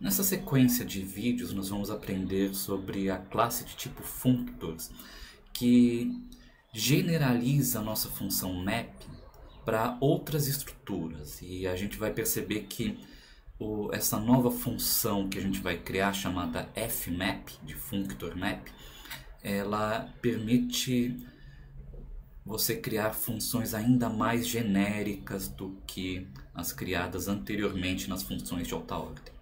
Nessa sequência de vídeos, nós vamos aprender sobre a classe de tipo functors, que generaliza a nossa função map para outras estruturas. E a gente vai perceber que o, essa nova função que a gente vai criar, chamada fmap, de functor map, ela permite você criar funções ainda mais genéricas do que as criadas anteriormente nas funções de alta ordem.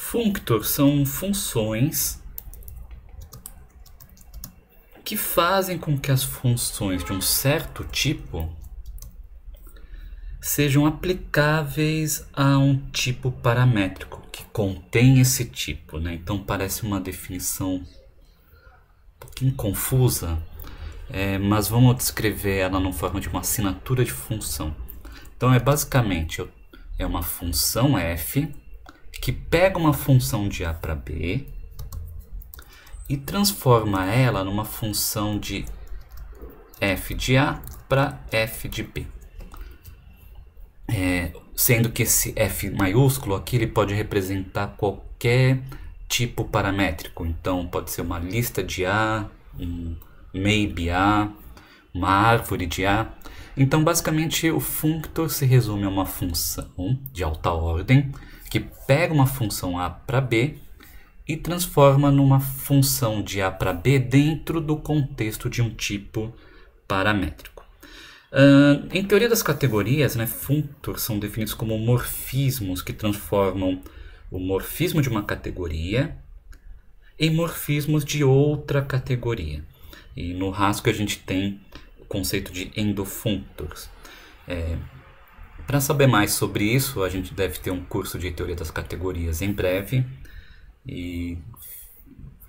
Functor são funções que fazem com que as funções de um certo tipo sejam aplicáveis a um tipo paramétrico que contém esse tipo. Né? Então parece uma definição um pouquinho confusa, é, mas vamos descrever ela na forma de uma assinatura de função. Então é basicamente é uma função f que pega uma função de a para b e transforma ela numa função de f de a para f de b. É, sendo que esse f maiúsculo aqui ele pode representar qualquer tipo paramétrico. Então pode ser uma lista de a, um maybe a, uma árvore de a. Então basicamente o functor se resume a uma função de alta ordem que pega uma função a para b e transforma numa função de a para b dentro do contexto de um tipo paramétrico. Uh, em teoria das categorias, né, functors são definidos como morfismos que transformam o morfismo de uma categoria em morfismos de outra categoria. E no Haskell a gente tem o conceito de endofunctors. É, para saber mais sobre isso, a gente deve ter um curso de teoria das categorias em breve e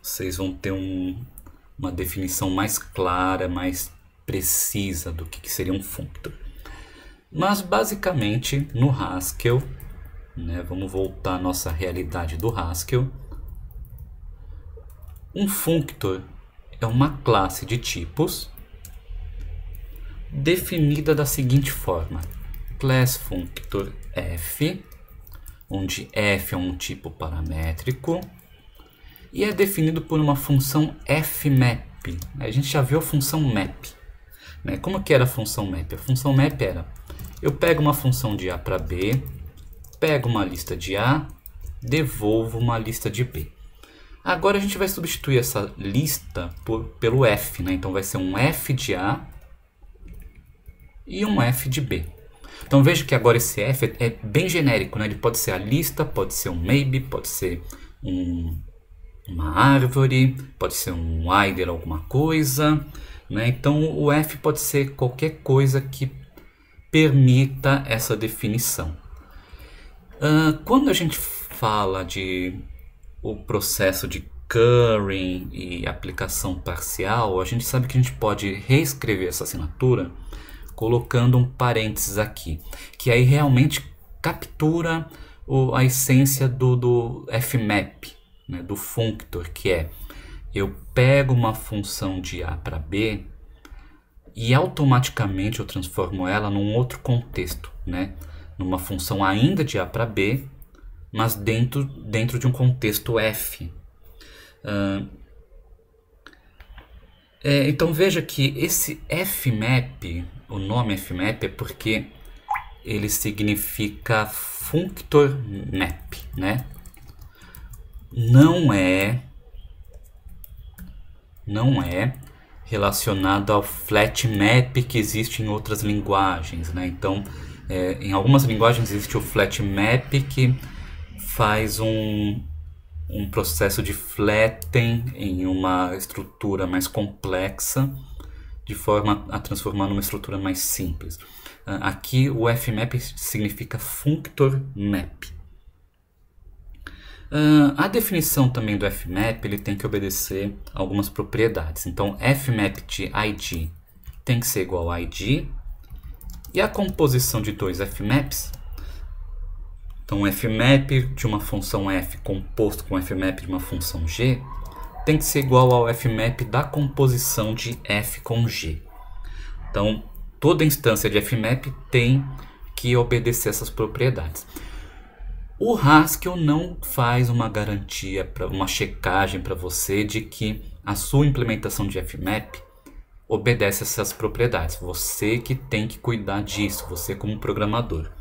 vocês vão ter um, uma definição mais clara, mais precisa do que, que seria um functor. Mas basicamente no Haskell, né, vamos voltar à nossa realidade do Haskell, um functor é uma classe de tipos definida da seguinte forma: class functor f, onde f é um tipo paramétrico e é definido por uma função fmap. A gente já viu a função map. Né? Como que era a função map? A função map era, eu pego uma função de a para b, pego uma lista de a, devolvo uma lista de b. Agora a gente vai substituir essa lista por, pelo f, né? então vai ser um f de a e um f de b. Então veja que agora esse F é bem genérico, né? ele pode ser a lista, pode ser um maybe, pode ser um, uma árvore, pode ser um either alguma coisa. Né? Então o F pode ser qualquer coisa que permita essa definição. Uh, quando a gente fala de o processo de currying e aplicação parcial, a gente sabe que a gente pode reescrever essa assinatura colocando um parênteses aqui, que aí realmente captura o, a essência do, do fmap, né, do functor, que é eu pego uma função de A para B e automaticamente eu transformo ela num outro contexto, né? numa função ainda de A para B, mas dentro, dentro de um contexto F. Uh, é, então veja que esse fmap o nome fmap é porque ele significa functor map, né? Não é não é relacionado ao flat map que existe em outras linguagens, né? Então, é, em algumas linguagens existe o flat map que faz um, um processo de flatten em uma estrutura mais complexa de forma a transformar numa estrutura mais simples. Ah, aqui o fmap significa functor map. Ah, a definição também do fmap ele tem que obedecer algumas propriedades. Então fmap de id tem que ser igual a id e a composição de dois fmaps então, fmap de uma função f composto com fmap de uma função g tem que ser igual ao fmap da composição de f com g. Então, toda instância de fmap tem que obedecer essas propriedades. O Haskell não faz uma garantia, pra, uma checagem para você de que a sua implementação de fmap obedece essas propriedades. Você que tem que cuidar disso, você como programador.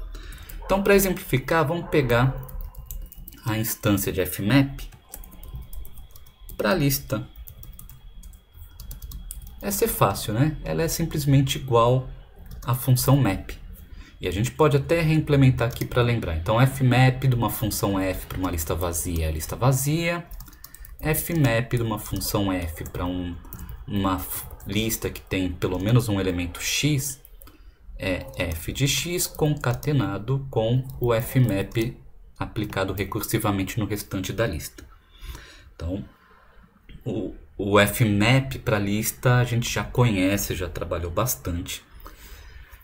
Então, para exemplificar, vamos pegar a instância de fmap para a lista. Essa é fácil, né? Ela é simplesmente igual à função map. E a gente pode até reimplementar aqui para lembrar. Então, fmap de uma função f para uma lista vazia é a lista vazia. fmap de uma função f para um, uma lista que tem pelo menos um elemento x é f de x concatenado com o fmap aplicado recursivamente no restante da lista. Então, o, FMAP para lista a gente já conhece, já trabalhou bastante.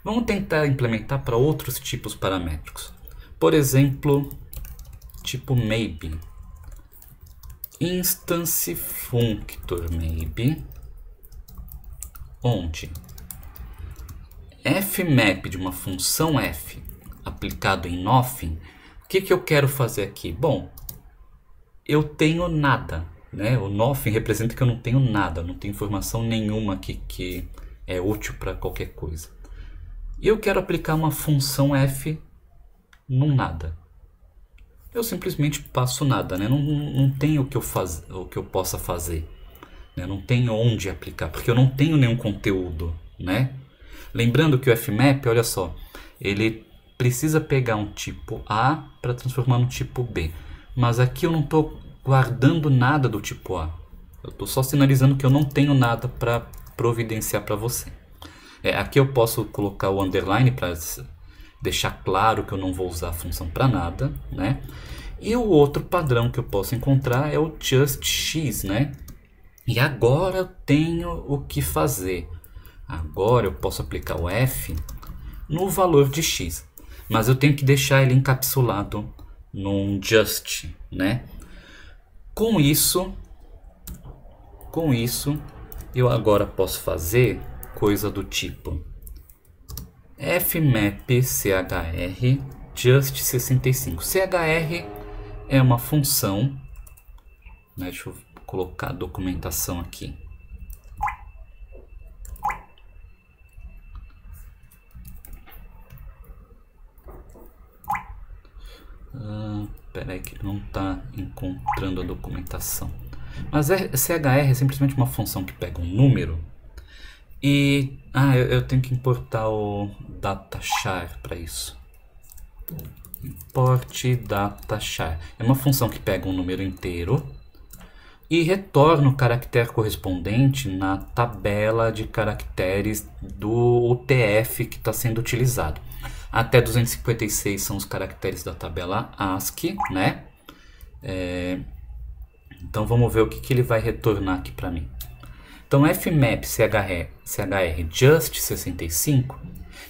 Vamos tentar implementar para outros tipos paramétricos. Por exemplo, tipo maybe. Instance functor maybe. Onde fmap de uma função f aplicado em nothing, o que, que eu quero fazer aqui? Bom, eu tenho nada. Né? O nothing representa que eu não tenho nada, não tenho informação nenhuma que, que é útil para qualquer coisa. E eu quero aplicar uma função f num nada. Eu simplesmente passo nada, né? não, não tenho o que eu, faz, o que eu possa fazer. Né? Não tenho onde aplicar, porque eu não tenho nenhum conteúdo. Né? Lembrando que o fmap, olha só, ele precisa pegar um tipo A para transformar no tipo B. Mas aqui eu não estou guardando nada do tipo A. Eu estou só sinalizando que eu não tenho nada para providenciar para você. É, aqui eu posso colocar o underline para deixar claro que eu não vou usar a função para nada, né? E o outro padrão que eu posso encontrar é o just x, né? E agora eu tenho o que fazer. Agora eu posso aplicar o f no valor de x, mas eu tenho que deixar ele encapsulado num just, né? Com isso, com isso, eu agora posso fazer coisa do tipo fmap chr just65. chr é uma função, né, deixa eu colocar a documentação aqui. Ah, peraí que não está encontrando a documentação. Mas é, CHR é simplesmente uma função que pega um número e... Ah, eu, eu tenho que importar o datachar para isso. Import datachar. É uma função que pega um número inteiro e retorna o caractere correspondente na tabela de caracteres do UTF que está sendo utilizado. Até 256 são os caracteres da tabela ASCII, né? É, então vamos ver o que, que ele vai retornar aqui para mim. Então fmap CHR, CHR just 65,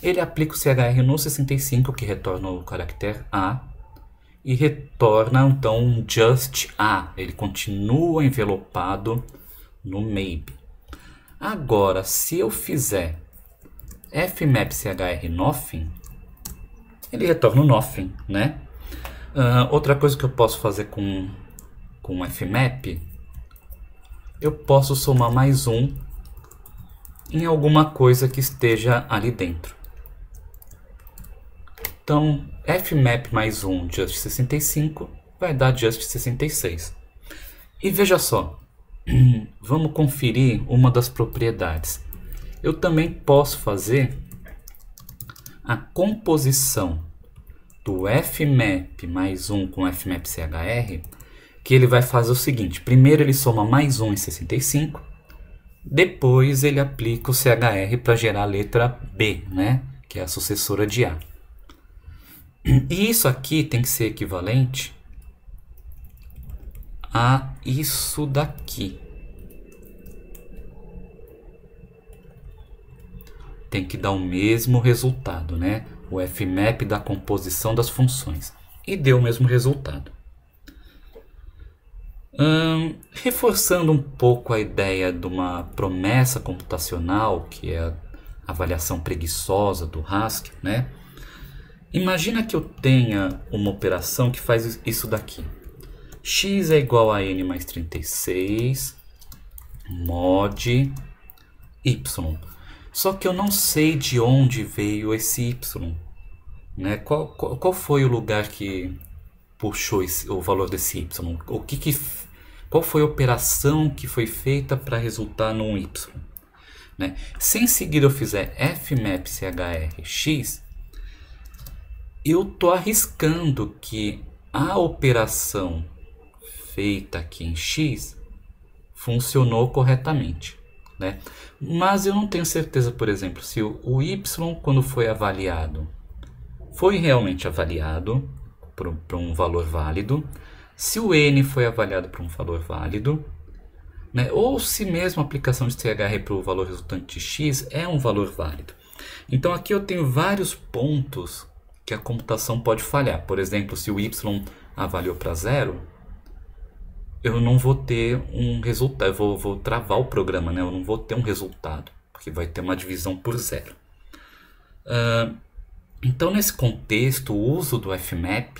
ele aplica o CHR no 65, que retorna o caractere A, e retorna então um just A, ele continua envelopado no maybe. Agora, se eu fizer fmap CHR nothing, ele retorna o nothing, né? Uh, outra coisa que eu posso fazer com, com fmap, eu posso somar mais um em alguma coisa que esteja ali dentro. Então, fmap mais um just 65 vai dar just 66. E veja só, vamos conferir uma das propriedades. Eu também posso fazer a composição do FMAP mais 1 com FMAP CHR, que ele vai fazer o seguinte: primeiro ele soma mais 1 em 65, depois ele aplica o CHR para gerar a letra B, né? que é a sucessora de A. E isso aqui tem que ser equivalente a isso daqui. Tem que dar o mesmo resultado chamado, né, o fmap da composição das funções, e deu o mesmo resultado. Hum, reforçando um pouco a ideia de uma promessa computacional, que é a avaliação preguiçosa do Haskell, né? Imagina que eu tenha uma operação que faz isso daqui. x é igual a n mais 36 mod y. Só que eu não sei de onde veio esse Y. Né? Qual, qual, qual foi o lugar que puxou esse, o valor desse Y? O que, que qual foi a operação que foi feita para resultar num Y? Né? Se em seguida eu fizer fmapchrx, eu estou arriscando que a operação feita aqui em x funcionou corretamente né? Mas eu não tenho certeza, por exemplo, se o, Y, quando foi avaliado, foi realmente avaliado para um valor válido, se o N foi avaliado para um valor válido, né? ou se mesmo a aplicação de THR para o valor resultante de X é um valor válido. Então aqui eu tenho vários pontos que a computação pode falhar. Por exemplo, se o Y avaliou para zero, eu não vou ter um resultado, eu vou, vou travar o programa, né? eu não vou ter um resultado, porque vai ter uma divisão por zero. Uh, então, nesse contexto, o uso do FMAP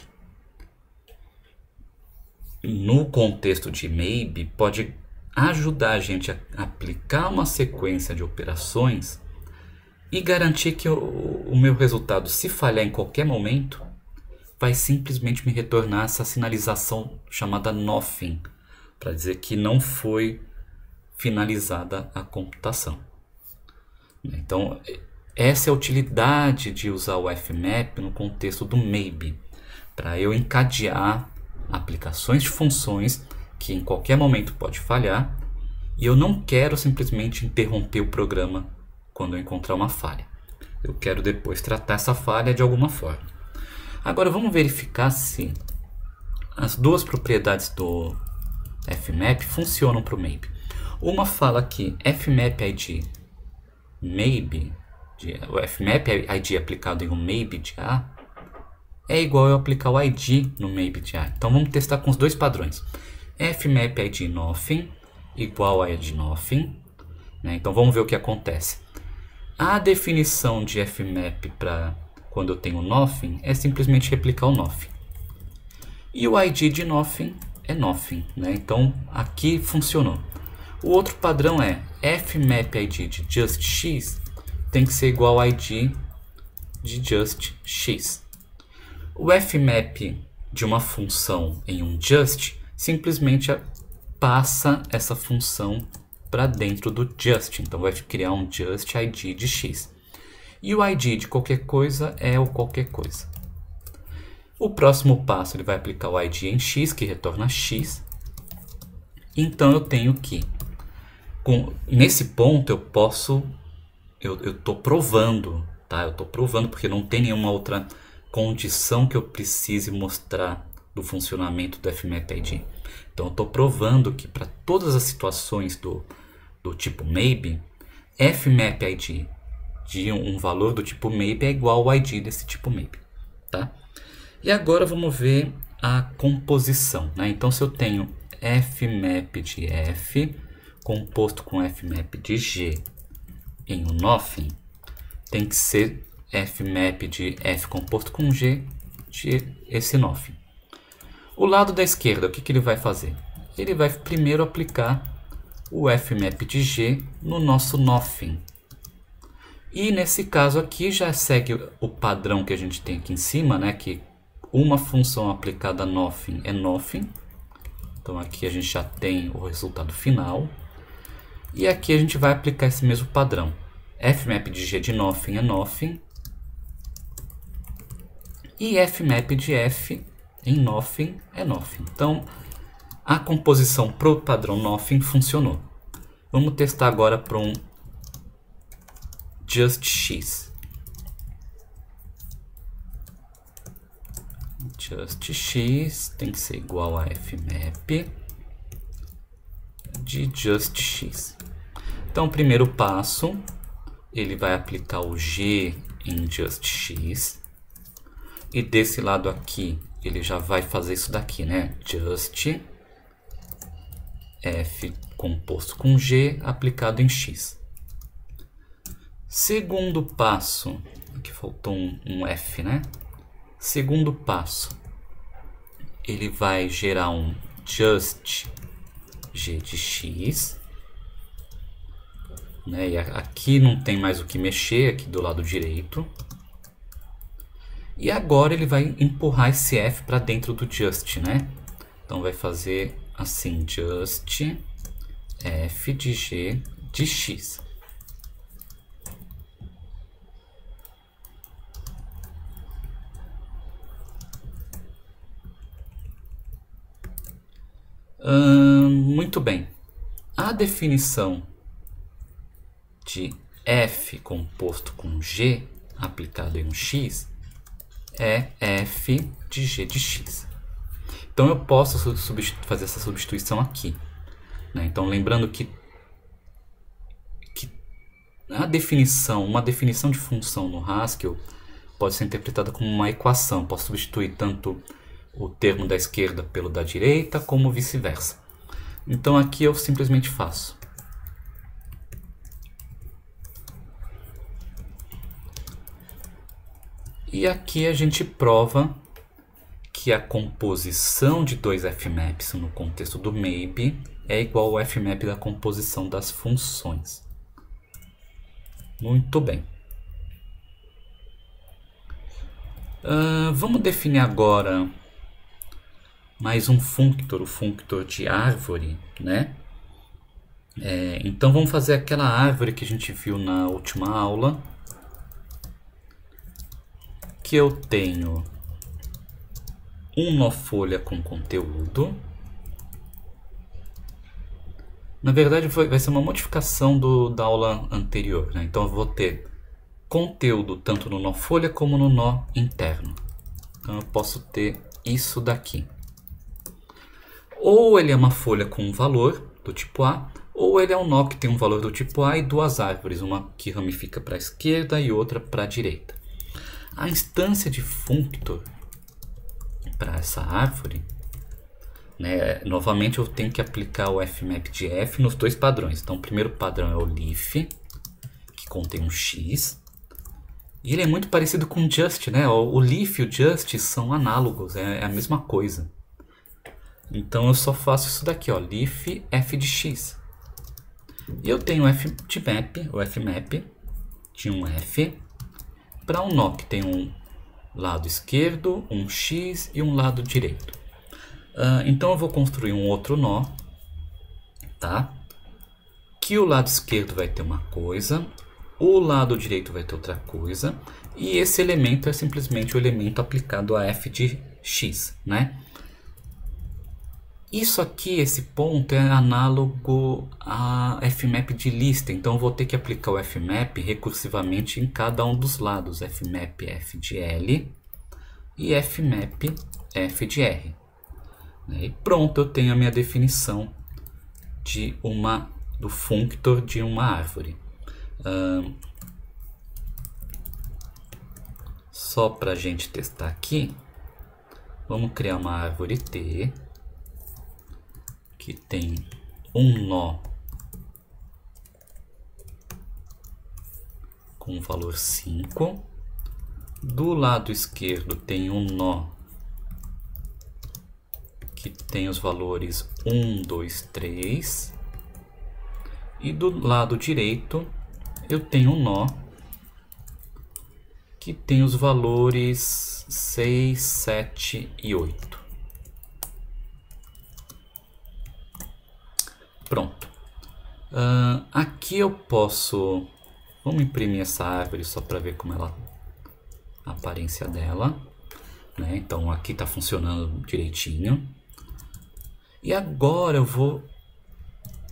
no contexto de maybe pode ajudar a gente a aplicar uma sequência de operações e garantir que o, o meu resultado, se falhar em qualquer momento, vai simplesmente me retornar essa sinalização chamada nothing, para dizer que não foi finalizada a computação. Né? Então, essa é a utilidade de usar o FMAP no contexto do MABE, para eu encadear aplicações de funções que em qualquer momento pode falhar, e eu não quero simplesmente interromper o programa quando eu encontrar uma falha. Eu quero depois tratar essa falha de alguma forma. Agora vamos verificar se as duas propriedades do FMAP funcionam para o MAPE. Uma fala que FMAP ID MAPE, o FMAP ID aplicado em um MAPE de A, é igual eu aplicar o ID no MAPE de A. Então vamos testar com os dois padrões. FMAP ID nothing igual a ID nothing. Né? Então vamos ver o que acontece. A definição de FMAP para quando eu tenho nothing é simplesmente replicar o nothing. E o ID de nothing é nothing, né? Então aqui funcionou. O outro padrão é fmap_id de just x tem que ser igual a id de just x. O fmap de uma função em um just simplesmente passa essa função para dentro do just, então vai criar um just id de x. E o id de qualquer coisa é o qualquer coisa. O próximo passo ele vai aplicar o id em x, que retorna x. Então eu tenho que, com, nesse ponto eu posso, eu estou provando, tá? Eu estou provando porque não tem nenhuma outra condição que eu precise mostrar do funcionamento do FMAPID. Então eu estou provando que para todas as situações do, do tipo maybe, fmapid de um valor do tipo maybe é igual ao id desse tipo maybe, tá? E agora vamos ver a composição. Né? Então, se eu tenho fmap de f composto com fmap de g em um nothing, tem que ser fmap de f composto com g de esse nothing. O lado da esquerda, o que, que ele vai fazer? Ele vai primeiro aplicar o fmap de g no nosso nothing. E nesse caso aqui já segue o padrão que a gente tem aqui em cima, né, que uma função aplicada nothing é nothing. Então aqui a gente já tem o resultado final. E aqui a gente vai aplicar esse mesmo padrão. fmap de g de nothing é nothing. E fmap de f em nothing é nothing. Então a composição para o padrão nothing funcionou. Vamos testar agora para um just x. just x tem que ser igual a fmap de just x. Então, o primeiro passo, ele vai aplicar o g em just x. E desse lado aqui, ele já vai fazer isso daqui, né? Just f composto com g aplicado em x. Segundo passo, aqui faltou um, um f, né? Segundo passo, ele vai gerar um just g de x. Né? E aqui não tem mais o que mexer, aqui do lado direito. E agora ele vai empurrar esse f para dentro do just, né? Então vai fazer assim, just f de g de x. muito bem. A definição de F composto com G aplicado em um X é F de G de X. Então eu posso fazer essa substituição aqui. Né? Então lembrando que, que a definição, uma definição de função no Haskell pode ser interpretada como uma equação. Posso substituir tanto o termo da esquerda pelo da direita, como vice-versa. Então aqui eu simplesmente faço. E aqui a gente prova que a composição de dois fmaps no contexto do maybe é igual ao fmap da composição das funções. Muito bem. Uh, vamos definir agora mais um functor, o functor de árvore, né? É, então vamos fazer aquela árvore que a gente viu na última aula, que eu tenho um nó folha com conteúdo. Na verdade, vai ser uma modificação do, da aula anterior. Né? Então, eu vou ter conteúdo tanto no nó folha como no nó interno. Então, eu posso ter isso daqui. Ou ele é uma folha com um valor do tipo A, ou ele é um nó que tem um valor do tipo A e duas árvores, uma que ramifica para a esquerda e outra para a direita. A instância de functor para essa árvore, né, novamente eu tenho que aplicar o fmap de f nos dois padrões. Então o primeiro padrão é o leaf, que contém um x, e ele é muito parecido com o just, né? O, leaf e o just são análogos, é, é a mesma coisa. Então eu só faço isso daqui, ó, leaf f de x. E eu tenho f de map, f fmap, de um f. Para um nó que tem um lado esquerdo, um x e um lado direito. Uh, então eu vou construir um outro nó, tá? Que o lado esquerdo vai ter uma coisa, o lado direito vai ter outra coisa, e esse elemento é simplesmente o elemento aplicado a f de x, né? Isso aqui, esse ponto, é análogo a fmap de lista, então vou ter que aplicar o fmap recursivamente em cada um dos lados, fmap f de L e fmap f de R. Né? E pronto, eu tenho a minha definição de uma, do functor de uma árvore. Um, só para a gente testar aqui, vamos criar uma árvore T que tem um nó com valor 5. Do lado esquerdo tem um nó que tem os valores 1, 2, 3. E do lado direito eu tenho um nó que tem os valores 6, 7 e 8. Pronto. Uh, aqui eu posso... Vamos imprimir essa árvore só para ver como ela... A aparência dela. Né? Então aqui está funcionando direitinho. E agora eu vou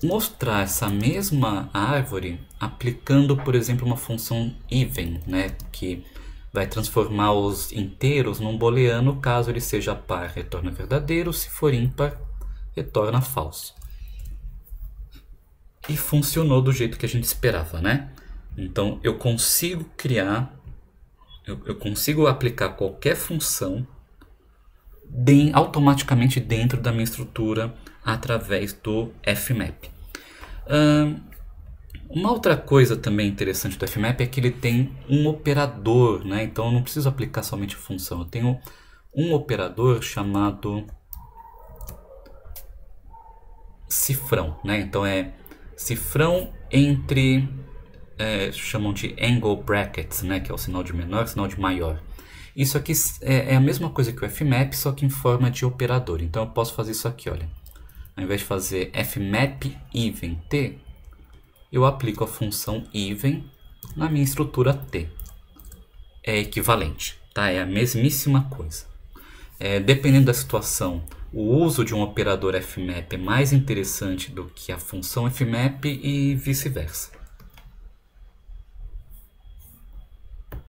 mostrar essa mesma árvore aplicando, por exemplo, uma função even, né? que vai transformar os inteiros num booleano, caso ele seja par, retorna verdadeiro, se for ímpar, retorna falso e funcionou do jeito que a gente esperava, né? Então eu consigo criar, eu, eu consigo aplicar qualquer função de, automaticamente dentro da minha estrutura através do FMAP. Um, uma outra coisa também interessante do FMAP é que ele tem um operador, né? Então eu não preciso aplicar somente função, eu tenho um operador chamado cifrão, né? Então é cifrão entre. É, chamam de angle brackets, né, que é o sinal de menor e sinal de maior. Isso aqui é, é a mesma coisa que o fmap, só que em forma de operador. Então eu posso fazer isso aqui, olha. Ao invés de fazer fmap even t, eu aplico a função even na minha estrutura t. É equivalente, tá? É a mesmíssima coisa. É, dependendo da situação, o uso de um operador FMAP é mais interessante do que a função FMAP e vice-versa.